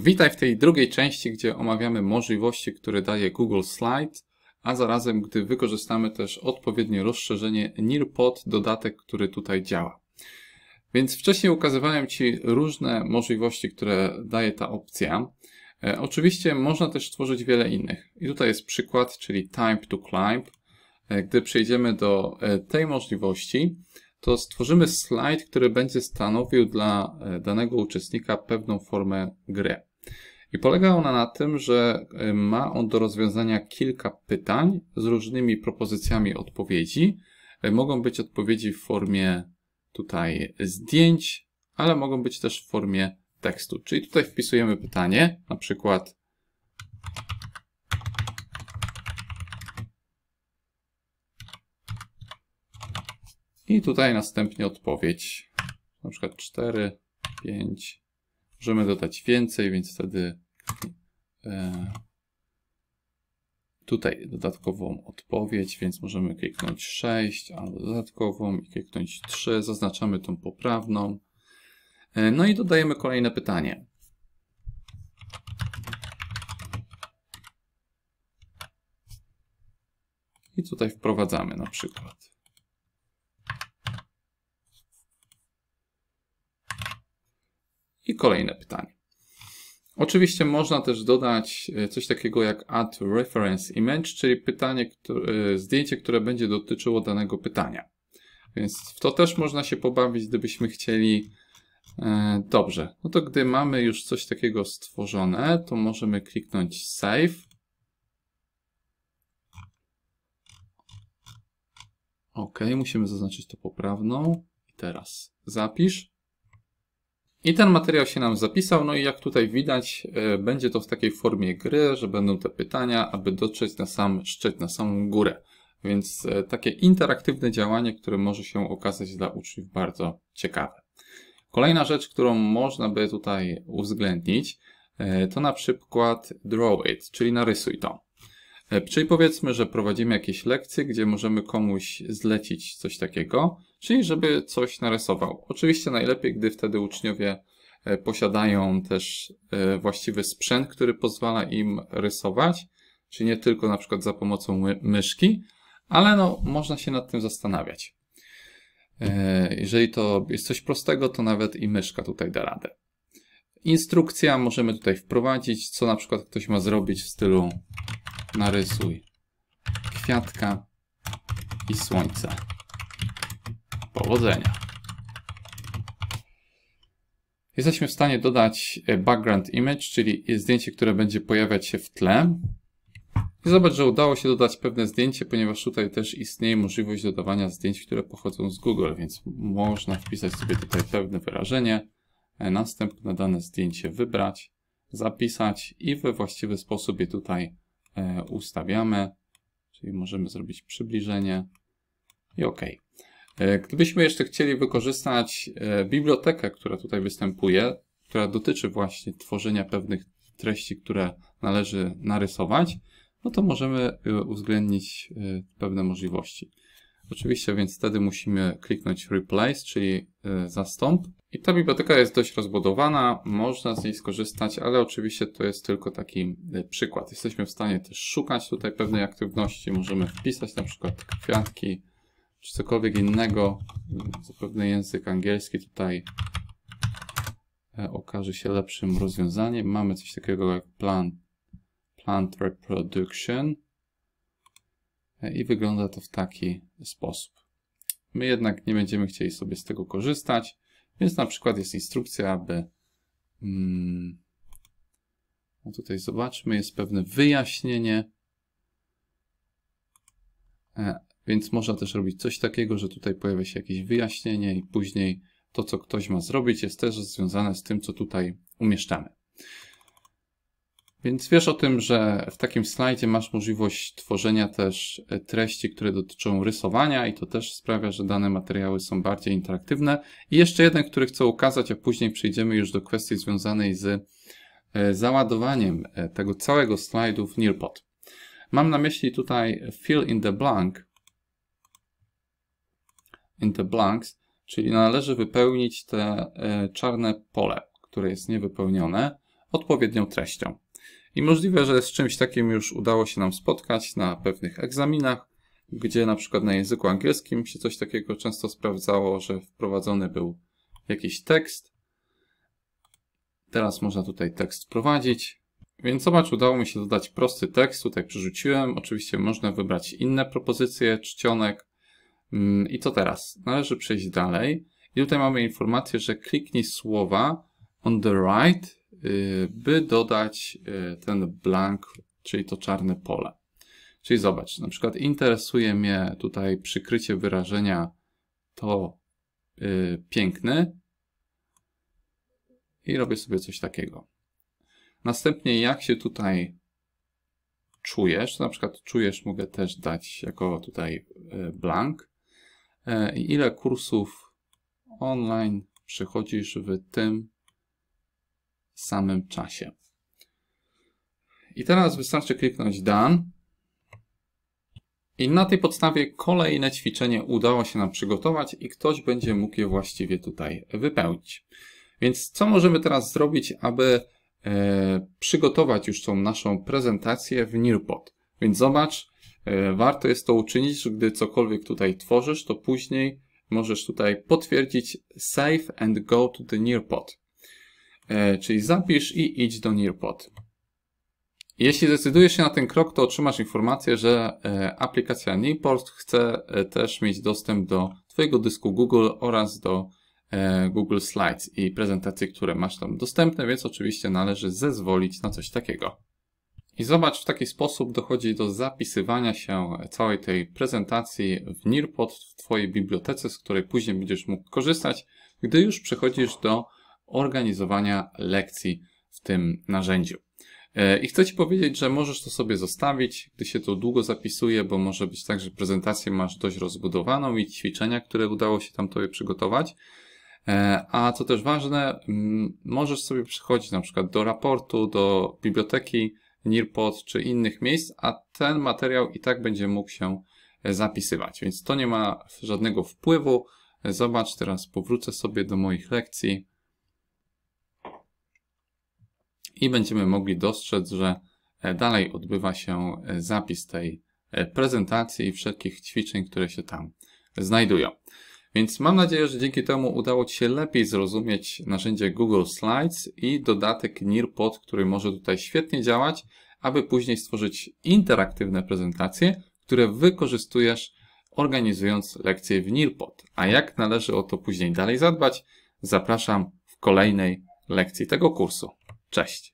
Witaj w tej drugiej części, gdzie omawiamy możliwości, które daje Google Slide, a zarazem, gdy wykorzystamy też odpowiednie rozszerzenie NearPod, dodatek, który tutaj działa. Więc wcześniej ukazywałem Ci różne możliwości, które daje ta opcja. E, oczywiście można też tworzyć wiele innych. I tutaj jest przykład, czyli Time to Climb. E, gdy przejdziemy do e, tej możliwości, to stworzymy slajd, który będzie stanowił dla e, danego uczestnika pewną formę gry. I polega ona na tym, że e, ma on do rozwiązania kilka pytań z różnymi propozycjami odpowiedzi. E, mogą być odpowiedzi w formie tutaj zdjęć, ale mogą być też w formie tekstu. Czyli tutaj wpisujemy pytanie, na przykład I tutaj następnie odpowiedź. Na przykład 4, 5. Możemy dodać więcej, więc wtedy e, tutaj dodatkową odpowiedź, więc możemy kliknąć 6 albo dodatkową i kliknąć 3. Zaznaczamy tą poprawną. E, no i dodajemy kolejne pytanie. I tutaj wprowadzamy na przykład. kolejne pytanie. Oczywiście można też dodać e, coś takiego jak add reference image, czyli pytanie, które, e, zdjęcie, które będzie dotyczyło danego pytania. Więc w to też można się pobawić, gdybyśmy chcieli. E, dobrze, no to gdy mamy już coś takiego stworzone, to możemy kliknąć save. OK, musimy zaznaczyć to poprawną. I teraz zapisz. I ten materiał się nam zapisał, no i jak tutaj widać, e, będzie to w takiej formie gry, że będą te pytania, aby dotrzeć na sam szczyt, na samą górę. Więc e, takie interaktywne działanie, które może się okazać dla uczniów bardzo ciekawe. Kolejna rzecz, którą można by tutaj uwzględnić, e, to na przykład draw it, czyli narysuj to. E, czyli powiedzmy, że prowadzimy jakieś lekcje, gdzie możemy komuś zlecić coś takiego, czyli żeby coś narysował. Oczywiście najlepiej, gdy wtedy uczniowie e, posiadają też e, właściwy sprzęt, który pozwala im rysować, czy nie tylko na przykład za pomocą my myszki, ale no, można się nad tym zastanawiać. Jeżeli to jest coś prostego, to nawet i myszka tutaj da radę. Instrukcja możemy tutaj wprowadzić, co na przykład ktoś ma zrobić w stylu narysuj kwiatka i słońce. Powodzenia. Jesteśmy w stanie dodać e, background image, czyli zdjęcie, które będzie pojawiać się w tle. I zobacz, że udało się dodać pewne zdjęcie, ponieważ tutaj też istnieje możliwość dodawania zdjęć, które pochodzą z Google, więc można wpisać sobie tutaj pewne wyrażenie, e, następne dane zdjęcie wybrać, zapisać i we właściwy sposób je tutaj E, ustawiamy, czyli możemy zrobić przybliżenie i OK. E, gdybyśmy jeszcze chcieli wykorzystać e, bibliotekę, która tutaj występuje, która dotyczy właśnie tworzenia pewnych treści, które należy narysować, no to możemy uwzględnić pewne możliwości. Oczywiście, więc wtedy musimy kliknąć Replace, czyli e, zastąp. I ta biblioteka jest dość rozbudowana, można z niej skorzystać, ale oczywiście to jest tylko taki e, przykład. Jesteśmy w stanie też szukać tutaj pewnej aktywności, możemy wpisać na przykład kwiatki, czy cokolwiek innego, zapewne mm, język angielski tutaj e, okaże się lepszym rozwiązaniem. Mamy coś takiego jak plant reproduction, i wygląda to w taki sposób. My jednak nie będziemy chcieli sobie z tego korzystać, więc na przykład jest instrukcja, aby mm, no tutaj zobaczmy, jest pewne wyjaśnienie, e, więc można też robić coś takiego, że tutaj pojawia się jakieś wyjaśnienie i później to, co ktoś ma zrobić, jest też związane z tym, co tutaj umieszczamy. Więc wiesz o tym, że w takim slajdzie masz możliwość tworzenia też e, treści, które dotyczą rysowania i to też sprawia, że dane materiały są bardziej interaktywne. I jeszcze jeden, który chcę ukazać, a później przejdziemy już do kwestii związanej z e, załadowaniem e, tego całego slajdu w Nearpod. Mam na myśli tutaj fill in the blank, in the blanks, czyli należy wypełnić te czarne pole, które jest niewypełnione, odpowiednią treścią. I możliwe, że z czymś takim już udało się nam spotkać na pewnych egzaminach, gdzie na przykład na języku angielskim się coś takiego często sprawdzało, że wprowadzony był jakiś tekst. Teraz można tutaj tekst wprowadzić. Więc zobacz, udało mi się dodać prosty tekst, tutaj przerzuciłem. Oczywiście można wybrać inne propozycje czcionek. Mm, I co teraz? Należy przejść dalej. I tutaj mamy informację, że kliknij słowa on the right Y, by dodać y, ten blank, czyli to czarne pole. Czyli zobacz, na przykład interesuje mnie tutaj przykrycie wyrażenia to y, piękny i robię sobie coś takiego. Następnie jak się tutaj czujesz, na przykład czujesz mogę też dać jako tutaj blank, ile kursów online przechodzisz w tym samym czasie. I teraz wystarczy kliknąć Done. I na tej podstawie kolejne ćwiczenie udało się nam przygotować i ktoś będzie mógł je właściwie tutaj wypełnić. Więc co możemy teraz zrobić, aby e, przygotować już tą naszą prezentację w Nearpod? Więc zobacz, e, warto jest to uczynić, gdy cokolwiek tutaj tworzysz, to później możesz tutaj potwierdzić Save and go to the Nearpod. E, czyli zapisz i idź do Nearpod. Jeśli zdecydujesz się na ten krok, to otrzymasz informację, że e, aplikacja Nearpod chce e, też mieć dostęp do Twojego dysku Google oraz do Google Slides i prezentacji, które masz tam dostępne, więc oczywiście należy zezwolić na coś takiego. I zobacz, w taki sposób dochodzi do zapisywania się całej tej prezentacji w Nearpod w Twojej bibliotece, z której później będziesz mógł korzystać, gdy już przechodzisz do organizowania lekcji w tym narzędziu. E, I chcę Ci powiedzieć, że możesz to sobie zostawić, gdy się to długo zapisuje, bo może być tak, że prezentację masz dość rozbudowaną i ćwiczenia, które udało się tam Tobie przygotować. E, a co też ważne, mm, możesz sobie przychodzić na przykład do raportu, do biblioteki Nearpod czy innych miejsc, a ten materiał i tak będzie mógł się e, zapisywać, więc to nie ma żadnego wpływu. Zobacz, teraz powrócę sobie do moich lekcji i będziemy mogli dostrzec, że e, dalej odbywa się e, zapis tej e, prezentacji i wszelkich ćwiczeń, które się tam znajdują. Więc mam nadzieję, że dzięki temu udało Ci się lepiej zrozumieć narzędzie Google Slides i dodatek Nearpod, który może tutaj świetnie działać, aby później stworzyć interaktywne prezentacje, które wykorzystujesz organizując lekcje w Nearpod. A jak należy o to później dalej zadbać, zapraszam w kolejnej lekcji tego kursu. Cześć!